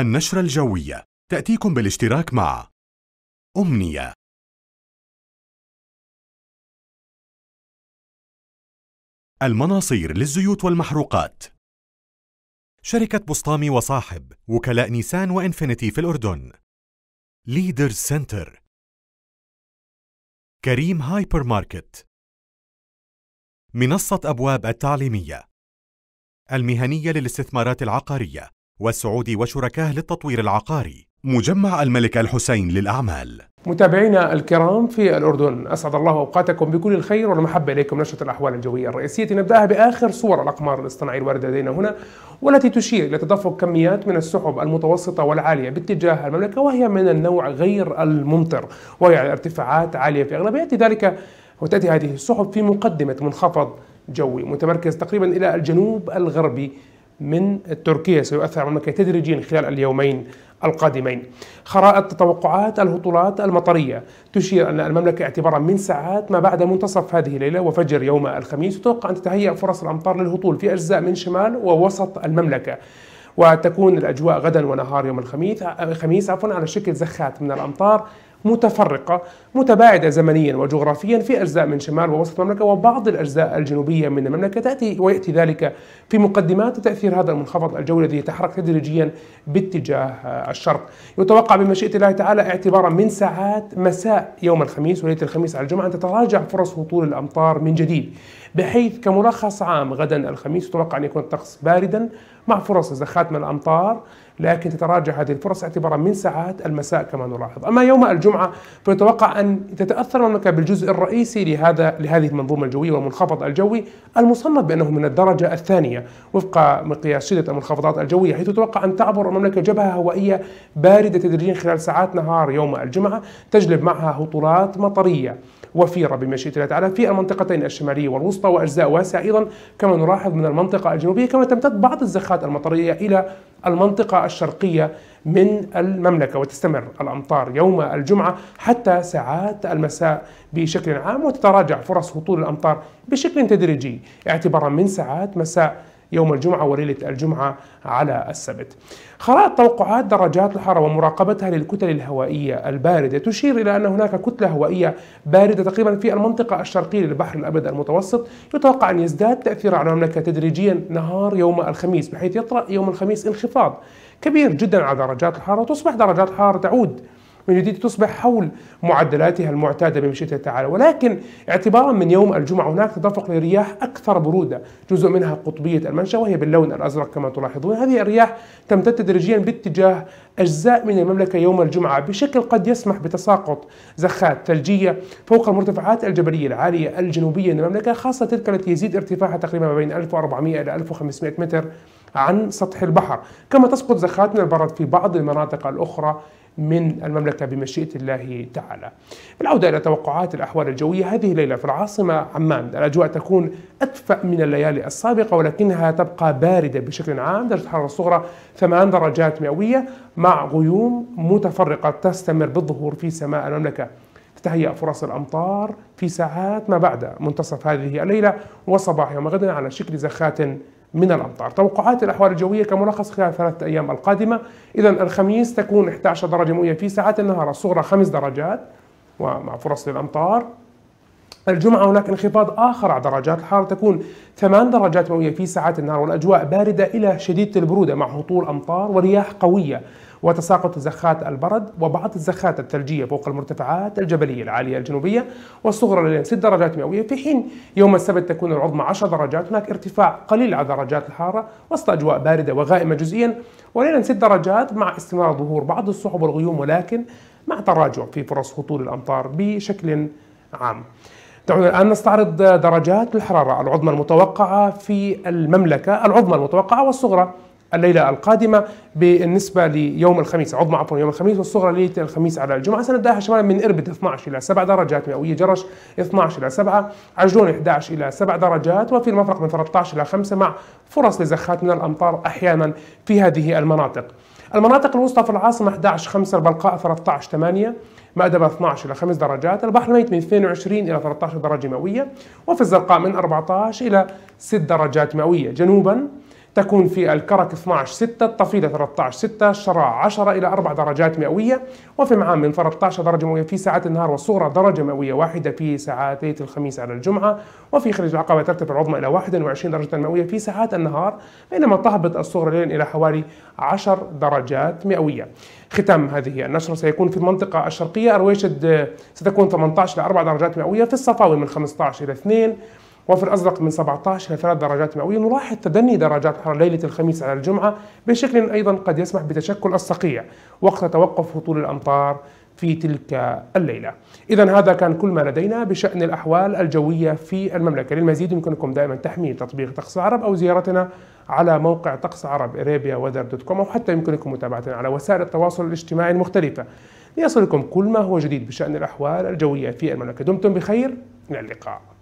النشرة الجوية تأتيكم بالاشتراك مع أمنية المناصير للزيوت والمحروقات شركة بسطامي وصاحب وكلاء نيسان وإنفينيتي في الأردن ليدر سنتر كريم هايبر ماركت منصة أبواب التعليمية المهنية للاستثمارات العقارية والسعودي وشركاه للتطوير العقاري مجمع الملك الحسين للأعمال متابعينا الكرام في الأردن أسعد الله أوقاتكم بكل الخير والمحبة إليكم نشرة الأحوال الجوية الرئيسية نبدأها بآخر صور الأقمار الاصطناعي الواردة لدينا هنا والتي تشير إلى تدفق كميات من السحب المتوسطة والعالية باتجاه المملكة وهي من النوع غير الممطر وهي على ارتفاعات عالية في أغلبية ذلك وتأتي هذه السحب في مقدمة منخفض جوي متمركز تقريبا إلى الجنوب الغربي من تركيا سيؤثر على المملكة تدريجيا خلال اليومين القادمين خرائط توقعات الهطولات المطرية تشير أن المملكة اعتبارا من ساعات ما بعد منتصف هذه الليلة وفجر يوم الخميس تتوقع أن تتهيأ فرص الأمطار للهطول في أجزاء من شمال ووسط المملكة وتكون الأجواء غدا ونهار يوم الخميس الخميس عفوا على شكل زخات من الأمطار متفرقة متباعدة زمنيا وجغرافيا في أجزاء من شمال ووسط المملكة وبعض الأجزاء الجنوبية من المملكة تأتي ويأتي ذلك في مقدمات تأثير هذا المنخفض الجوي الذي يتحرك تدريجيا باتجاه الشرق يتوقع بمشيئة الله تعالى اعتبارا من ساعات مساء يوم الخميس وليلة الخميس على الجمعة أن تتراجع فرص هطول الأمطار من جديد بحيث كملخص عام غدا الخميس يتوقع أن يكون الطقس باردا مع فرص زخات من الأمطار لكن تتراجع هذه الفرص اعتبارا من ساعات المساء كما نلاحظ أما يوم الجمعة فيتوقع أن تتأثر المملكة بالجزء الرئيسي لهذا لهذه المنظومة الجوية والمنخفض الجوي المصنف بأنه من الدرجة الثانية وفق مقياس شدة المنخفضات الجوية حيث تتوقع أن تعبر المملكة جبهة هوائية باردة تدريجيا خلال ساعات نهار يوم الجمعة تجلب معها هطولات مطرية وفيرة بمشيئة الله تعالى في المنطقتين الشمالية والوسطى وأجزاء واسعة أيضا كما نلاحظ من المنطقة الجنوبية كما تمتد بعض الزخات المطرية إلى المنطقة الشرقية من المملكة وتستمر الأمطار يوم الجمعة حتى ساعات المساء بشكل عام وتتراجع فرص هطول الأمطار بشكل تدريجي اعتبارا من ساعات مساء يوم الجمعة وليلة الجمعة على السبت خرائط توقعات درجات الحرارة ومراقبتها للكتل الهوائية الباردة تشير إلى أن هناك كتلة هوائية باردة تقريبا في المنطقة الشرقية للبحر الأبيض المتوسط يتوقع أن يزداد تأثيرها على المملكة تدريجيا نهار يوم الخميس بحيث يطرأ يوم الخميس انخفاض كبير جدا على درجات الحرارة وتصبح درجات الحرارة تعود من جديد تصبح حول معدلاتها المعتادة بمشيئة تعالى ولكن اعتبارا من يوم الجمعة هناك تدفق لرياح أكثر برودة جزء منها قطبية المنشأ وهي باللون الأزرق كما تلاحظون هذه الرياح تمتد تدريجيا باتجاه أجزاء من المملكة يوم الجمعة بشكل قد يسمح بتساقط زخات ثلجية فوق المرتفعات الجبلية العالية الجنوبية للمملكة خاصة تلك التي يزيد ارتفاعها تقريبا ما بين 1400 إلى 1500 متر عن سطح البحر كما تسقط زخات من البرد في بعض المناطق الأخرى من المملكة بمشيئة الله تعالى العودة إلى توقعات الأحوال الجوية هذه الليلة في العاصمة عمان الأجواء تكون أدفأ من الليالي السابقة ولكنها تبقى باردة بشكل عام درجة الحرارة الصغرى 8 درجات مئوية مع غيوم متفرقة تستمر بالظهور في سماء المملكة تتهيأ فرص الأمطار في ساعات ما بعد منتصف هذه الليلة وصباح يوم غد على شكل زخات من الأمطار توقعات الأحوال الجوية كملخص خلال ثلاثة أيام القادمة إذا الخميس تكون 11 درجة مئوية في ساعات النهار الصغرى 5 درجات ومع فرص للأمطار الجمعة هناك انخفاض آخر على درجات الحرارة تكون 8 درجات مئوية في ساعات النهار والأجواء باردة إلى شديدة البرودة مع هطول أمطار ورياح قوية وتساقط زخات البرد وبعض الزخات الثلجية فوق المرتفعات الجبلية العالية الجنوبية والصغرى لين 6 درجات مئوية في حين يوم السبت تكون العظمى 10 درجات هناك ارتفاع قليل على درجات الحرارة وسط أجواء باردة وغائمة جزئيا وليلا 6 درجات مع استمرار ظهور بعض السحب والغيوم ولكن مع تراجع في فرص هطول الأمطار بشكل عام دعونا الآن نستعرض درجات الحرارة العظمى المتوقعة في المملكة العظمى المتوقعة والصغرى الليلة القادمة بالنسبة ليوم الخميس عظمى عفوا يوم الخميس والصغرى ليلة الخميس على الجمعة سنبدأها شمالا من إربد 12 إلى 7 درجات مئوية جرش 12 إلى 7 عجلون 11 إلى 7 درجات وفي المفرق من 13 إلى 5 مع فرص لزخات من الأمطار أحيانا في هذه المناطق المناطق الوسطى في العاصمة 11 5 البلقاء 13 8 مأدبة 12 إلى 5 درجات البحر الميت من 22 إلى 13 درجة مئوية وفي الزرقاء من 14 إلى 6 درجات مئوية جنوبا تكون في الكرك 12 6 الطفيلة 13 6 الشراع 10 إلى 4 درجات مئوية وفي معام من 13 درجة مئوية في ساعات النهار والصغرى درجة مئوية واحدة في ساعات ليلة الخميس على الجمعة وفي خليج العقبة ترتفع العظمى إلى 21 درجة مئوية في ساعات النهار بينما تهبط الصغرى إلى حوالي 10 درجات مئوية ختام هذه النشرة سيكون في المنطقة الشرقية أرويشد ستكون 18 إلى 4 درجات مئوية في الصفاوي من 15 إلى 2 وفي الأزرق من 17 إلى 3 درجات مئوية نلاحظ تدني درجات حرارة ليلة الخميس على الجمعة بشكل أيضا قد يسمح بتشكل الصقيع وقت توقف هطول الأمطار في تلك الليلة إذا هذا كان كل ما لدينا بشأن الأحوال الجوية في المملكة للمزيد يمكنكم دائما تحميل تطبيق طقس العرب أو زيارتنا على موقع طقس عرب اريبيا ودر دوت كوم أو حتى يمكنكم متابعتنا على وسائل التواصل الاجتماعي المختلفة ليصلكم كل ما هو جديد بشأن الأحوال الجوية في المملكة دمتم بخير إلى اللقاء